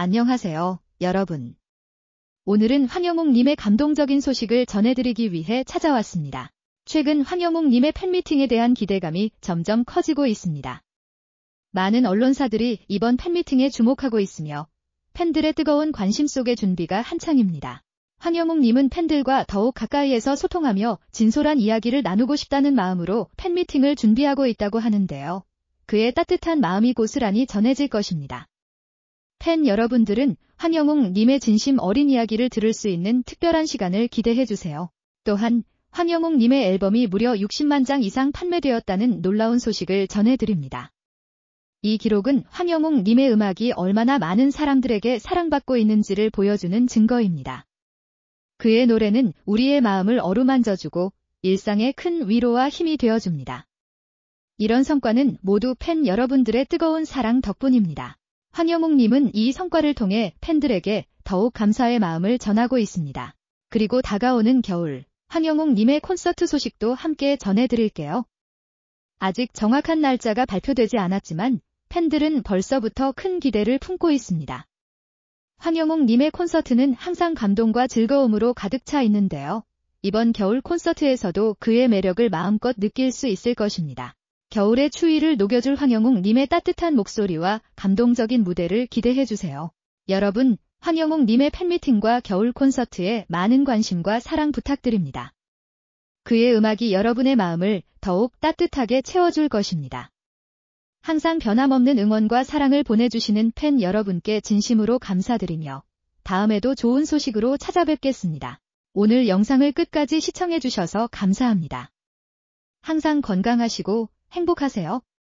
안녕하세요, 여러분. 오늘은 황영웅님의 감동적인 소식을 전해드리기 위해 찾아왔습니다. 최근 황영웅님의 팬미팅에 대한 기대감이 점점 커지고 있습니다. 많은 언론사들이 이번 팬미팅에 주목하고 있으며 팬들의 뜨거운 관심 속의 준비가 한창입니다. 황영웅님은 팬들과 더욱 가까이에서 소통하며 진솔한 이야기를 나누고 싶다는 마음으로 팬미팅을 준비하고 있다고 하는데요. 그의 따뜻한 마음이 고스란히 전해질 것입니다. 팬 여러분들은 황영웅 님의 진심 어린 이야기를 들을 수 있는 특별한 시간을 기대해 주세요. 또한 황영웅 님의 앨범이 무려 60만 장 이상 판매되었다는 놀라운 소식을 전해드립니다. 이 기록은 황영웅 님의 음악이 얼마나 많은 사람들에게 사랑받고 있는지를 보여주는 증거입니다. 그의 노래는 우리의 마음을 어루만져주고 일상의 큰 위로와 힘이 되어줍니다. 이런 성과는 모두 팬 여러분들의 뜨거운 사랑 덕분입니다. 황영몽님은이 성과를 통해 팬들에게 더욱 감사의 마음을 전하고 있습니다. 그리고 다가오는 겨울, 황영웅님의 콘서트 소식도 함께 전해드릴게요. 아직 정확한 날짜가 발표되지 않았지만 팬들은 벌써부터 큰 기대를 품고 있습니다. 황영웅님의 콘서트는 항상 감동과 즐거움으로 가득 차 있는데요. 이번 겨울 콘서트에서도 그의 매력을 마음껏 느낄 수 있을 것입니다. 겨울의 추위를 녹여줄 황영웅 님의 따뜻한 목소리와 감동적인 무대를 기대해 주세요. 여러분, 황영웅 님의 팬미팅과 겨울 콘서트에 많은 관심과 사랑 부탁드립니다. 그의 음악이 여러분의 마음을 더욱 따뜻하게 채워줄 것입니다. 항상 변함없는 응원과 사랑을 보내주시는 팬 여러분께 진심으로 감사드리며 다음에도 좋은 소식으로 찾아뵙겠습니다. 오늘 영상을 끝까지 시청해주셔서 감사합니다. 항상 건강하시고 행복하세요.